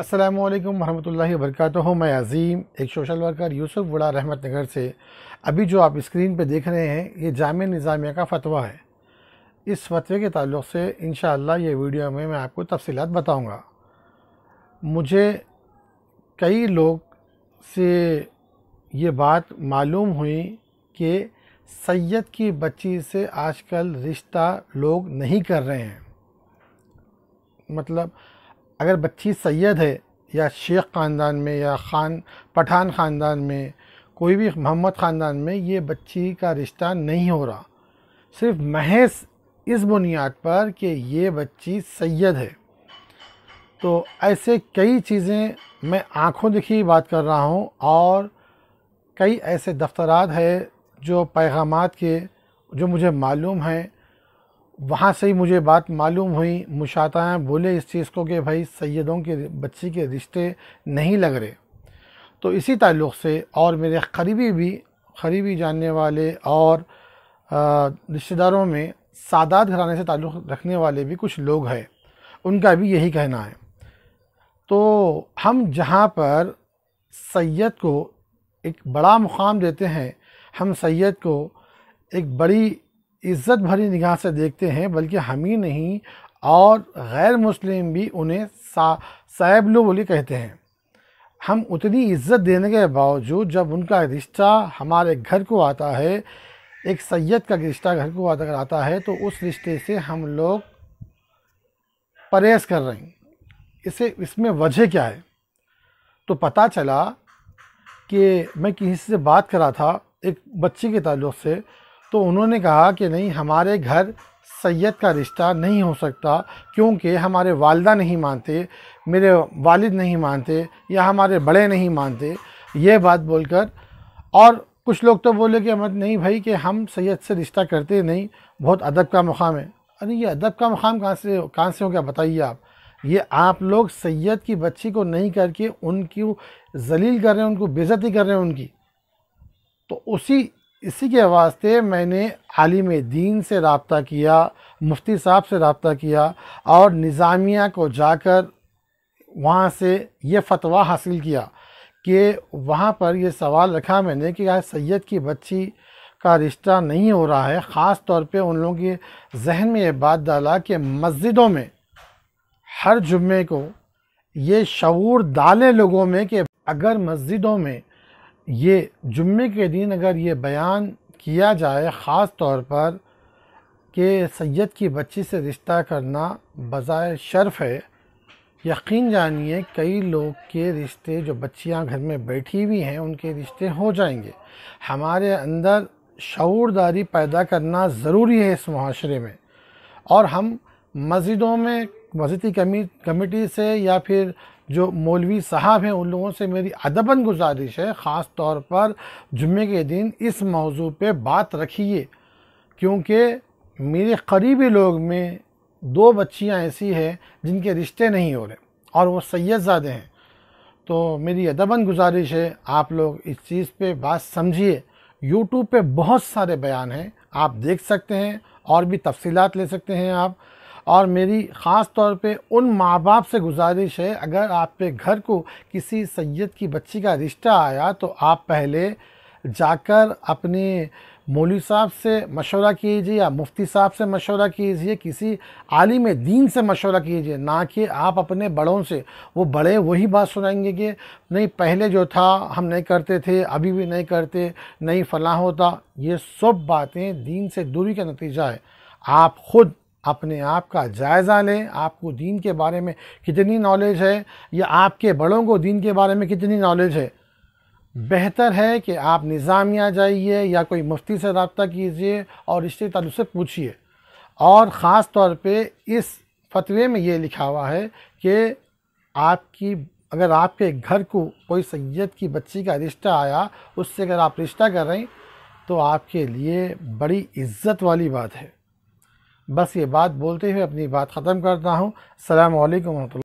अस्सलाम वालेकुम रहमतुल्लाहि वरकatuहू मैं अज़ीम एक सोशल वर्कर यूसुफ बुड़ा रहमत नगर से अभी जो आप स्क्रीन पे देख रहे हैं ये जाम निज़ामिया का फतवा है इस फतवे के ताल्लुक से इन ये वीडियो में मैं आपको तफसीत बताऊँगा मुझे कई लोग से ये बात मालूम हुई कि सैयद की बच्ची से आजकल रिश्ता लोग नहीं कर रहे हैं मतलब अगर बच्ची सैयद है या शेख ख़ानदान में या खान पठान ख़ानदान में कोई भी मोहम्मद ख़ानदान में ये बच्ची का रिश्ता नहीं हो रहा सिर्फ महज इस बुनियाद पर कि ये बच्ची सैयद है तो ऐसे कई चीज़ें मैं आँखों दिखी बात कर रहा हूँ और कई ऐसे दफ्तरात है जो पैगाम के जो मुझे मालूम हैं वहाँ से ही मुझे बात मालूम हुई मुशाताएँ बोले इस चीज़ को कि भाई सैदों के बच्ची के रिश्ते नहीं लग रहे तो इसी ताल्लुक़ से और मेरे करीबी भी करीबी जानने वाले और रिश्तेदारों में सादात घराने से ताल्लुक़ रखने वाले भी कुछ लोग हैं उनका भी यही कहना है तो हम जहाँ पर सैयद को एक बड़ा मुकाम देते हैं हम सैयद को एक बड़ी इज़्ज़त भरी निगाह से देखते हैं बल्कि हम ही नहीं और गैर मुस्लिम भी उन्हें सा लो बोली कहते हैं हम उतनी इज्जत देने के बावजूद जब उनका रिश्ता हमारे घर को आता है एक सैयद का रिश्ता घर को अगर आता है तो उस रिश्ते से हम लोग परहेज कर रहे हैं इसे इसमें वजह क्या है तो पता चला कि मैं किसी से बात करा था एक बच्चे के ताल्लुक से तो उन्होंने कहा कि नहीं हमारे घर सैयद का रिश्ता नहीं हो सकता क्योंकि हमारे वालदा नहीं मानते मेरे वालिद नहीं मानते या हमारे बड़े नहीं मानते ये बात बोलकर और कुछ लोग तो बोले कि मत नहीं भाई कि हम सैयद से रिश्ता करते नहीं बहुत अदब का मुकाम है अरे ये अदब का मुकाम कहाँ से कहाँ से हो क्या बताइए आप ये आप लोग सैयद की बच्ची को नहीं करके उनकी जलील कर रहे हैं उनको बेज़ती कर रहे हैं उनकी तो उसी इसी के वास्ते मैंने आलिम दीन से रबता किया मुफ्ती साहब से रबता किया और निज़ामिया को जाकर वहाँ से ये फतवा हासिल किया कि वहाँ पर ये सवाल रखा मैंने कि आज सैयद की बच्ची का रिश्ता नहीं हो रहा है ख़ास तौर पे उन लोगों के जहन में ये बात डाला कि मस्जिदों में हर जुम्मे को ये शूर डालें लोगों में कि अगर मस्जिदों में ये जुम्मे के दिन अगर ये बयान किया जाए ख़ास तौर पर कि सैयद की बच्ची से रिश्ता करना बजाय शर्फ है यकीन जानिए कई लोग के रिश्ते जो बच्चियां घर में बैठी हुई हैं उनके रिश्ते हो जाएंगे हमारे अंदर शूरदारी पैदा करना ज़रूरी है इस माशरे में और हम मस्जिदों में मस्जिदी कमी कमेटी से या फिर जो मौलवी साहब हैं उन लोगों से मेरी अदबन गुजारिश है ख़ास तौर पर जुम्मे के दिन इस मौजू पे बात रखिए क्योंकि मेरे करीबी लोग में दो बच्चियां ऐसी हैं जिनके रिश्ते नहीं हो रहे और वो सैदजादे हैं तो मेरी अदबन गुजारिश है आप लोग इस चीज़ पे बात समझिए यूट्यूब पे बहुत सारे बयान हैं आप देख सकते हैं और भी तफसीत ले सकते हैं आप और मेरी ख़ास तौर पे उन माँ बाप से गुजारिश है अगर आपके घर को किसी सैयद की बच्ची का रिश्ता आया तो आप पहले जाकर अपने मौली साहब से मशवरा कीजिए या मुफ्ती साहब से मशवरा कीजिए किसी आलिम दीन से मशवरा कीजिए ना कि आप अपने बड़ों से वो बड़े वही बात सुनाएंगे कि नहीं पहले जो था हम नहीं करते थे अभी भी नहीं करते नहीं फला होता ये सब बातें दीन से दूरी का नतीजा है आप खुद अपने आप का जायज़ा लें आपको दीन के बारे में कितनी नॉलेज है या आपके बड़ों को दीन के बारे में कितनी नॉलेज है बेहतर है कि आप निज़ामिया जाइए या कोई मुफ्ती से रबता कीजिए और रिश्ते तल्लु से पूछिए और ख़ास तौर पे इस फतवे में ये लिखा हुआ है कि आपकी अगर आपके घर को कोई सैयद की बच्ची का रिश्ता आया उससे अगर आप रिश्ता कर रहे हैं तो आपके लिए बड़ी इज़्ज़त वाली बात है बस ये बात बोलते हुए अपनी बात ख़त्म करता हूँ अल्लाम वरम्ह